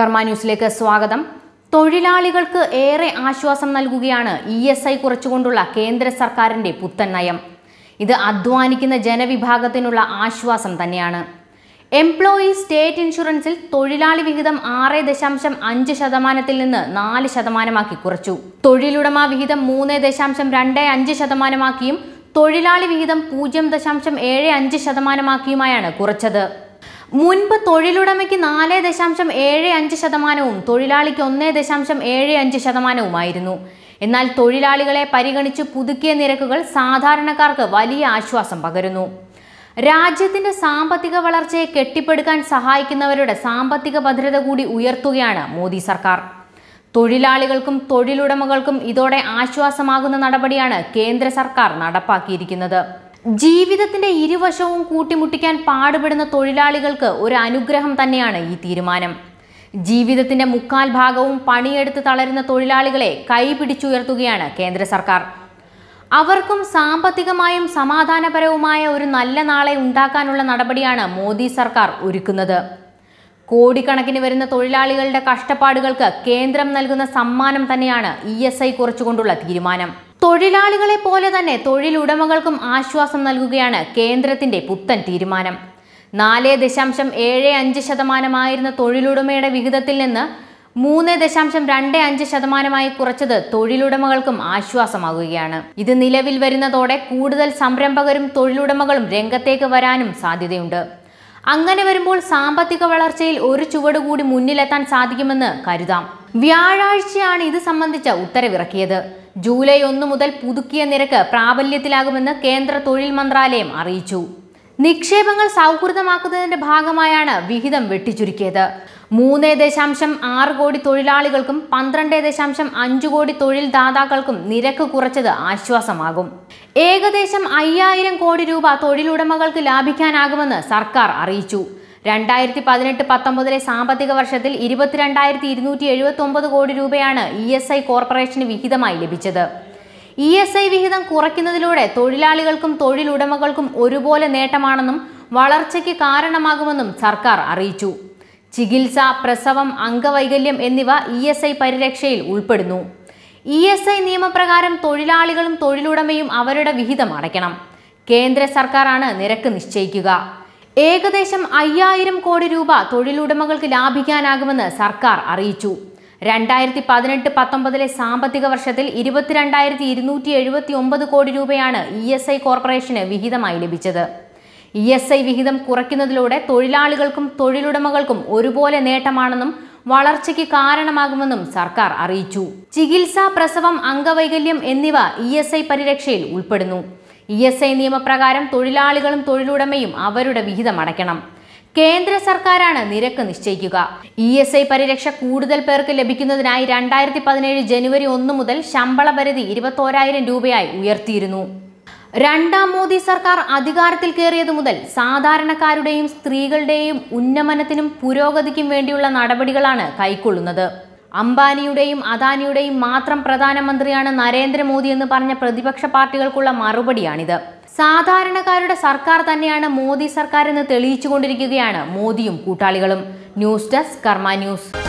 കർമാന്യൂസിലേക്ക് ന്യൂസിലേക്ക് സ്വാഗതം തൊഴിലാളികൾക്ക് ഏറെ ആശ്വാസം നൽകുകയാണ് ഇ എസ് ഐ കുറച്ചുകൊണ്ടുള്ള കേന്ദ്ര സർക്കാരിൻ്റെ പുത്തൻ നയം ഇത് അധ്വാനിക്കുന്ന ജനവിഭാഗത്തിനുള്ള ആശ്വാസം തന്നെയാണ് എംപ്ലോയി സ്റ്റേറ്റ് ഇൻഷുറൻസിൽ തൊഴിലാളി വിഹിതം ആറ് ദശാംശം അഞ്ച് ശതമാനത്തിൽ നിന്ന് നാല് ശതമാനമാക്കി കുറച്ചു തൊഴിലുടമ വിഹിതം മൂന്ന് ദശാംശം രണ്ട് അഞ്ച് ശതമാനമാക്കിയും തൊഴിലാളി വിഹിതം പൂജ്യം ദശാംശം ഏഴ് അഞ്ച് ശതമാനമാക്കിയുമായാണ് കുറച്ചത് മുൻപ് തൊഴിലുടമയ്ക്ക് നാല് ദശാംശം ഏഴ് അഞ്ച് ശതമാനവും തൊഴിലാളിക്ക് ഒന്ന് ദശാംശം ഏഴ് അഞ്ച് ശതമാനവുമായിരുന്നു എന്നാൽ തൊഴിലാളികളെ പരിഗണിച്ച് പുതുക്കിയ നിരക്കുകൾ സാധാരണക്കാർക്ക് വലിയ ആശ്വാസം പകരുന്നു രാജ്യത്തിന്റെ സാമ്പത്തിക വളർച്ചയെ കെട്ടിപ്പടുക്കാൻ സഹായിക്കുന്നവരുടെ സാമ്പത്തിക ഭദ്രത കൂടി ഉയർത്തുകയാണ് മോദി സർക്കാർ തൊഴിലാളികൾക്കും തൊഴിലുടമകൾക്കും ഇതോടെ ആശ്വാസമാകുന്ന നടപടിയാണ് കേന്ദ്ര സർക്കാർ നടപ്പാക്കിയിരിക്കുന്നത് ജീവിതത്തിന്റെ ഇരുവശവും കൂട്ടിമുട്ടിക്കാൻ പാടുപെടുന്ന തൊഴിലാളികൾക്ക് ഒരു അനുഗ്രഹം തന്നെയാണ് ഈ തീരുമാനം ജീവിതത്തിന്റെ മുക്കാൽ ഭാഗവും പണിയെടുത്ത് തളരുന്ന തൊഴിലാളികളെ കൈപിടിച്ചുയർത്തുകയാണ് കേന്ദ്ര സർക്കാർ അവർക്കും സാമ്പത്തികമായും സമാധാനപരവുമായ ഒരു നല്ല നാളെ ഉണ്ടാക്കാനുള്ള നടപടിയാണ് മോദി സർക്കാർ ഒരുക്കുന്നത് കോടിക്കണക്കിന് വരുന്ന തൊഴിലാളികളുടെ കഷ്ടപ്പാടുകൾക്ക് കേന്ദ്രം നൽകുന്ന സമ്മാനം തന്നെയാണ് ഇ എസ് ഐ കുറച്ചുകൊണ്ടുള്ള തീരുമാനം തൊഴിലാളികളെ പോലെ തന്നെ തൊഴിലുടമകൾക്കും ആശ്വാസം നൽകുകയാണ് കേന്ദ്രത്തിന്റെ പുത്തൻ തീരുമാനം നാല് ദശാംശം ഏഴ് അഞ്ച് ശതമാനമായിരുന്ന തൊഴിലുടമയുടെ വിഹിതത്തിൽ നിന്ന് മൂന്ന് ദശാംശം രണ്ട് അഞ്ച് ശതമാനമായി കുറച്ചത് തൊഴിലുടമകൾക്കും ആശ്വാസമാകുകയാണ് ഇത് നിലവിൽ വരുന്നതോടെ കൂടുതൽ സംരംഭകരും തൊഴിലുടമകളും രംഗത്തേക്ക് വരാനും സാധ്യതയുണ്ട് അങ്ങനെ വരുമ്പോൾ സാമ്പത്തിക വളർച്ചയിൽ ഒരു ചുവട് കൂടി മുന്നിലെത്താൻ സാധിക്കുമെന്ന് കരുതാം വ്യാഴാഴ്ചയാണ് ഇത് സംബന്ധിച്ച ഉത്തരവിറക്കിയത് ജൂലൈ ഒന്ന് മുതൽ പുതുക്കിയ നിരക്ക് പ്രാബല്യത്തിലാകുമെന്ന് കേന്ദ്ര തൊഴിൽ മന്ത്രാലയം അറിയിച്ചു നിക്ഷേപങ്ങൾ സൗഹൃദമാക്കുന്നതിന്റെ ഭാഗമായാണ് വിഹിതം വെട്ടിച്ചുരുക്കിയത് മൂന്ന് ദശാംശം ആറ് കോടി തൊഴിലാളികൾക്കും പന്ത്രണ്ട് ദശാംശം അഞ്ചു കോടി തൊഴിൽ ദാതാക്കൾക്കും നിരക്ക് കുറച്ചത് ആശ്വാസമാകും ഏകദേശം അയ്യായിരം കോടി രൂപ തൊഴിലുടമകൾക്ക് ലാഭിക്കാനാകുമെന്ന് സർക്കാർ അറിയിച്ചു രണ്ടായിരത്തി പതിനെട്ട് പത്തൊമ്പതിലെ സാമ്പത്തിക വർഷത്തിൽ ഇരുപത്തിരണ്ടായിരത്തി ഇരുന്നൂറ്റി എഴുപത്തി ഒമ്പത് കോടി രൂപയാണ് ഇ എസ് ഐ കോർപ്പറേഷന് വിഹിതമായി ലഭിച്ചത് ഇ എസ് ഐ വിഹിതം കുറയ്ക്കുന്നതിലൂടെ തൊഴിലാളികൾക്കും തൊഴിലുടമകൾക്കും ഒരുപോലെ നേട്ടമാണെന്നും വളർച്ചയ്ക്ക് കാരണമാകുമെന്നും സർക്കാർ അറിയിച്ചു ചികിത്സ പ്രസവം അംഗവൈകല്യം എന്നിവ ഇ എസ് ഐ പരിരക്ഷയിൽ ഉൾപ്പെടുന്നു ഇ എസ് ഐ നിയമപ്രകാരം തൊഴിലാളികളും തൊഴിലുടമയും അവരുടെ വിഹിതം അടയ്ക്കണം കേന്ദ്ര സർക്കാരാണ് നിരക്ക് നിശ്ചയിക്കുക ഏകദേശം അയ്യായിരം കോടി രൂപ തൊഴിലുടമകൾക്ക് ലാഭിക്കാനാകുമെന്ന് സർക്കാർ അറിയിച്ചു രണ്ടായിരത്തി പതിനെട്ട് പത്തൊമ്പതിലെ സാമ്പത്തിക വർഷത്തിൽ ഇരുപത്തിരണ്ടായിരത്തി ഇരുന്നൂറ്റി എഴുപത്തി ഒമ്പത് കോടി രൂപയാണ് ഇ എസ് ഐ കോർപ്പറേഷന് വിഹിതമായി ലഭിച്ചത് ഇ എസ് ഐ വിഹിതം കുറയ്ക്കുന്നതിലൂടെ തൊഴിലാളികൾക്കും തൊഴിലുടമകൾക്കും ഒരുപോലെ നേട്ടമാണെന്നും വളർച്ചയ്ക്ക് കാരണമാകുമെന്നും സർക്കാർ അറിയിച്ചു ചികിത്സ പ്രസവം അംഗവൈകല്യം എന്നിവ ഇ പരിരക്ഷയിൽ ഉൾപ്പെടുന്നു ഇ എസ് ഐ നിയമപ്രകാരം തൊഴിലാളികളും തൊഴിലുടമയും അവരുടെ വിഹിതം അടയ്ക്കണം കേന്ദ്ര സർക്കാരാണ് നിരക്ക് നിശ്ചയിക്കുക ഇ എസ് ഐ പരിരക്ഷ കൂടുതൽ പേർക്ക് ലഭിക്കുന്നതിനായി രണ്ടായിരത്തി പതിനേഴ് ജനുവരി ഒന്ന് മുതൽ ശമ്പള പരിധി ഇരുപത്തോരായിരം രൂപയായി ഉയർത്തിയിരുന്നു രണ്ടാം മോദി സർക്കാർ അധികാരത്തിൽ കയറിയതു മുതൽ സാധാരണക്കാരുടെയും സ്ത്രീകളുടെയും ഉന്നമനത്തിനും പുരോഗതിക്കും വേണ്ടിയുള്ള നടപടികളാണ് കൈക്കൊള്ളുന്നത് അംബാനിയുടെയും അദാനിയുടെയും മാത്രം പ്രധാനമന്ത്രിയാണ് നരേന്ദ്രമോദി എന്ന് പറഞ്ഞ പ്രതിപക്ഷ പാർട്ടികൾക്കുള്ള മറുപടിയാണിത് സാധാരണക്കാരുടെ സർക്കാർ തന്നെയാണ് മോദി സർക്കാർ എന്ന് തെളിയിച്ചുകൊണ്ടിരിക്കുകയാണ് മോദിയും കൂട്ടാളികളും ന്യൂസ് ഡെസ്ക് കർമ്മ ന്യൂസ്